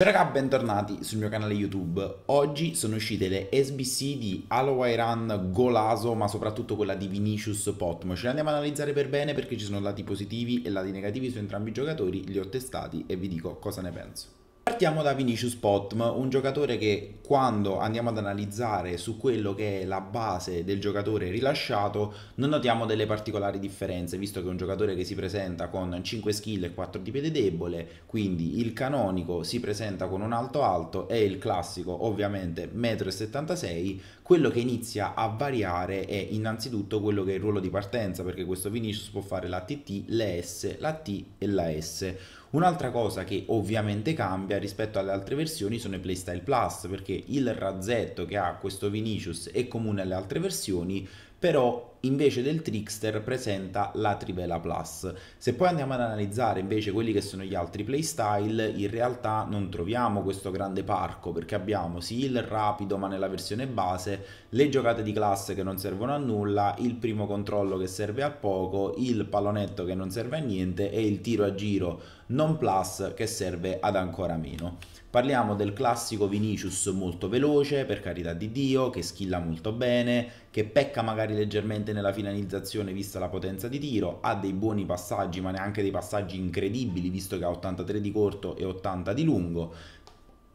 Ciao ragazzi, bentornati sul mio canale YouTube. Oggi sono uscite le SBC di Alwairan Golaso, ma soprattutto quella di Vinicius Potmo. Ce le andiamo ad analizzare per bene perché ci sono lati positivi e lati negativi su entrambi i giocatori, li ho testati e vi dico cosa ne penso. Partiamo da Vinicius Potm, un giocatore che quando andiamo ad analizzare su quello che è la base del giocatore rilasciato non notiamo delle particolari differenze, visto che è un giocatore che si presenta con 5 skill e 4 di piede debole, quindi il canonico si presenta con un alto alto e il classico ovviamente 1,76 m, quello che inizia a variare è innanzitutto quello che è il ruolo di partenza, perché questo Vinicius può fare la TT, la S, la T e la S Un'altra cosa che ovviamente cambia rispetto alle altre versioni sono i Playstyle Plus, perché il razzetto che ha questo Vinicius è comune alle altre versioni, però invece del Trickster presenta la Trivela Plus. Se poi andiamo ad analizzare invece quelli che sono gli altri playstyle, in realtà non troviamo questo grande parco perché abbiamo sì il rapido ma nella versione base, le giocate di classe che non servono a nulla, il primo controllo che serve a poco, il pallonetto che non serve a niente e il tiro a giro non plus che serve ad ancora meno. Parliamo del classico Vinicius molto veloce, per carità di Dio, che schilla molto bene, che pecca magari leggermente eccellente nella finalizzazione vista la potenza di tiro, ha dei buoni passaggi ma neanche dei passaggi incredibili visto che ha 83 di corto e 80 di lungo,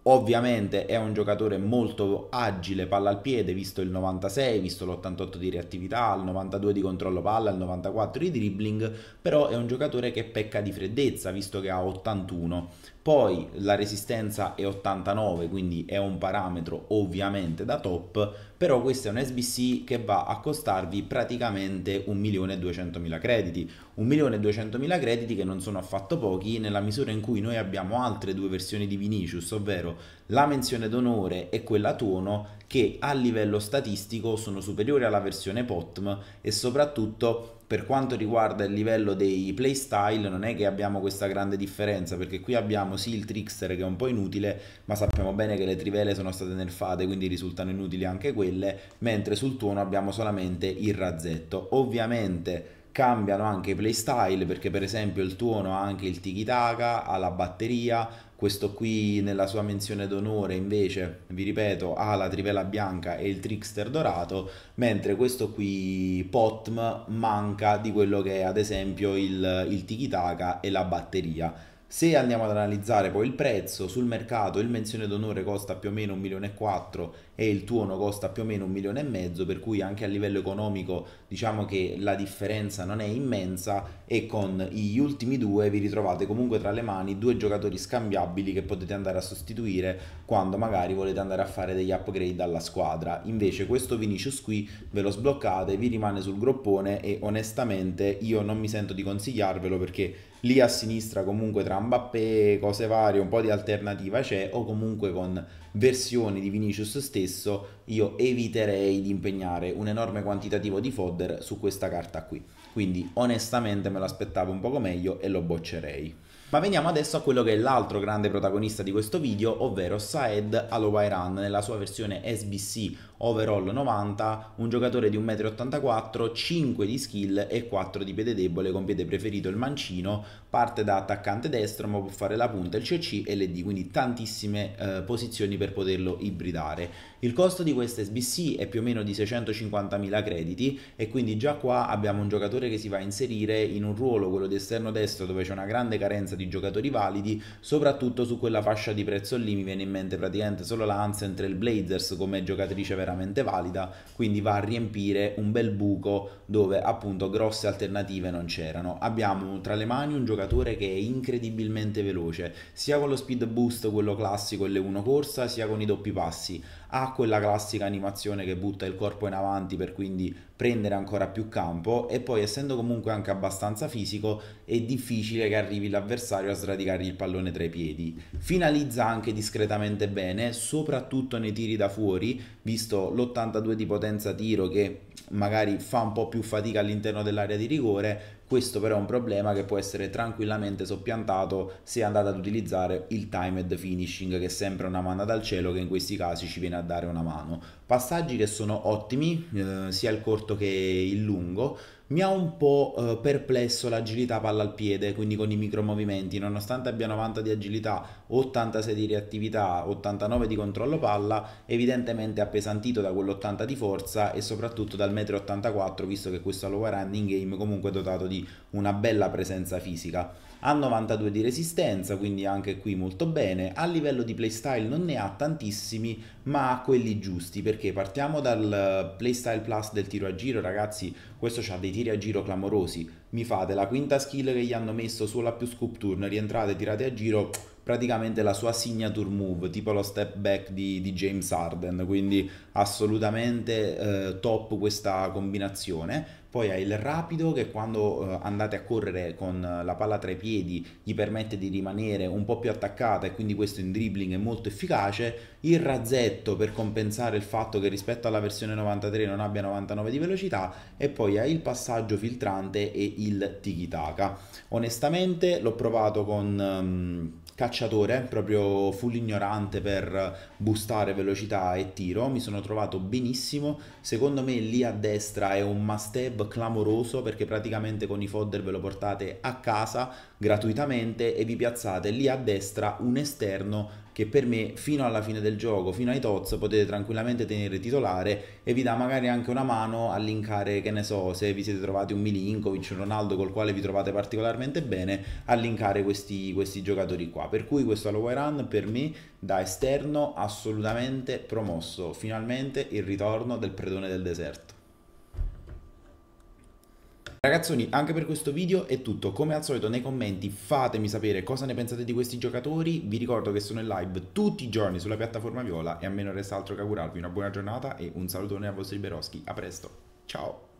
Ovviamente è un giocatore molto agile palla al piede, visto il 96, visto l'88 di reattività, il 92 di controllo palla, il 94 di dribbling, però è un giocatore che pecca di freddezza, visto che ha 81. Poi la resistenza è 89, quindi è un parametro ovviamente da top, però questo è un SBC che va a costarvi praticamente 1.200.000 crediti, 1.200.000 crediti che non sono affatto pochi nella misura in cui noi abbiamo altre due versioni di Vinicius, ovvero la menzione d'onore e quella tuono che a livello statistico sono superiori alla versione POTM e soprattutto per quanto riguarda il livello dei playstyle non è che abbiamo questa grande differenza perché qui abbiamo sì il trickster che è un po' inutile ma sappiamo bene che le trivele sono state nerfate quindi risultano inutili anche quelle mentre sul tuono abbiamo solamente il razzetto ovviamente cambiano anche i playstyle perché per esempio il tuono ha anche il tiki-taka, ha la batteria, questo qui nella sua menzione d'onore invece, vi ripeto, ha la trivela bianca e il trickster dorato, mentre questo qui Potm manca di quello che è ad esempio il, il tiki-taka e la batteria se andiamo ad analizzare poi il prezzo, sul mercato il menzione d'onore costa più o meno 1.400.000 e il tuono costa più o meno 1 milione e mezzo, per cui anche a livello economico diciamo che la differenza non è immensa e con gli ultimi due vi ritrovate comunque tra le mani due giocatori scambiabili che potete andare a sostituire quando magari volete andare a fare degli upgrade alla squadra. Invece questo Vinicius qui ve lo sbloccate, vi rimane sul groppone e onestamente io non mi sento di consigliarvelo perché lì a sinistra comunque tra Mbappé, cose varie, un po' di alternativa c'è o comunque con versioni di Vinicius stesso io eviterei di impegnare un enorme quantitativo di fodder su questa carta qui. Quindi onestamente me l'aspettavo un poco meglio e lo boccerei. Ma veniamo adesso a quello che è l'altro grande protagonista di questo video, ovvero Saed Alowairan nella sua versione SBC overall 90, un giocatore di 1,84 m, 5 di skill e 4 di piede debole con piede preferito il mancino, parte da attaccante destro ma può fare la punta, il CC e l'ED, quindi tantissime eh, posizioni per poterlo ibridare. Il costo di questa SBC è più o meno di 650.000 crediti e quindi già qua abbiamo un giocatore che si va a inserire in un ruolo, quello di esterno destro, dove c'è una grande carenza di giocatori validi, soprattutto su quella fascia di prezzo lì mi viene in mente praticamente solo la Hansen il Blazers come giocatrice veramente veramente valida, quindi va a riempire un bel buco dove appunto grosse alternative non c'erano. Abbiamo tra le mani un giocatore che è incredibilmente veloce, sia con lo speed boost, quello classico l 1 corsa, sia con i doppi passi ha quella classica animazione che butta il corpo in avanti per quindi prendere ancora più campo e poi essendo comunque anche abbastanza fisico è difficile che arrivi l'avversario a sradicargli il pallone tra i piedi. Finalizza anche discretamente bene, soprattutto nei tiri da fuori, visto l'82 di potenza tiro che magari fa un po' più fatica all'interno dell'area di rigore, questo però è un problema che può essere tranquillamente soppiantato se andate ad utilizzare il timed finishing che è sempre una manna dal cielo che in questi casi ci viene a dare una mano. Passaggi che sono ottimi, eh, sia il corto che il lungo, mi ha un po' eh, perplesso l'agilità palla al piede, quindi con i micromovimenti, nonostante abbia 90 di agilità, 86 di reattività, 89 di controllo palla, evidentemente appesantito da quell'80 di forza e soprattutto dal 1,84 m, visto che questo Alowarand in game comunque è dotato di una bella presenza fisica. Ha 92 di resistenza, quindi anche qui molto bene. A livello di playstyle non ne ha tantissimi, ma ha quelli giusti, perché partiamo dal eh, playstyle plus del tiro a giro, ragazzi, questo ha dei tiri a giro clamorosi. Mi fate la quinta skill che gli hanno messo sulla più scoop turn, rientrate, tirate a giro praticamente la sua signature move, tipo lo step back di, di James Arden, quindi assolutamente eh, top questa combinazione. Poi hai il rapido che quando eh, andate a correre con la palla tra i piedi gli permette di rimanere un po' più attaccata e quindi questo in dribbling è molto efficace. Il razzetto per compensare il fatto che rispetto alla versione 93 non abbia 99 di velocità e poi hai il passaggio filtrante e il tiki-taka. Onestamente l'ho provato con... Um, cacciatore, proprio full ignorante per boostare velocità e tiro, mi sono trovato benissimo. Secondo me lì a destra è un must have clamoroso perché praticamente con i fodder ve lo portate a casa gratuitamente e vi piazzate lì a destra un esterno che per me fino alla fine del gioco, fino ai tots, potete tranquillamente tenere titolare e vi dà magari anche una mano a linkare, che ne so, se vi siete trovati un Milinkovic, un Ronaldo col quale vi trovate particolarmente bene, a linkare questi, questi giocatori qua. Per cui questo Alloy Run per me da esterno assolutamente promosso, finalmente il ritorno del predone del deserto. Ragazzoni, anche per questo video è tutto, come al solito nei commenti fatemi sapere cosa ne pensate di questi giocatori, vi ricordo che sono in live tutti i giorni sulla piattaforma Viola e a me non resta altro che augurarvi una buona giornata e un salutone a vostri Beroschi, a presto, ciao!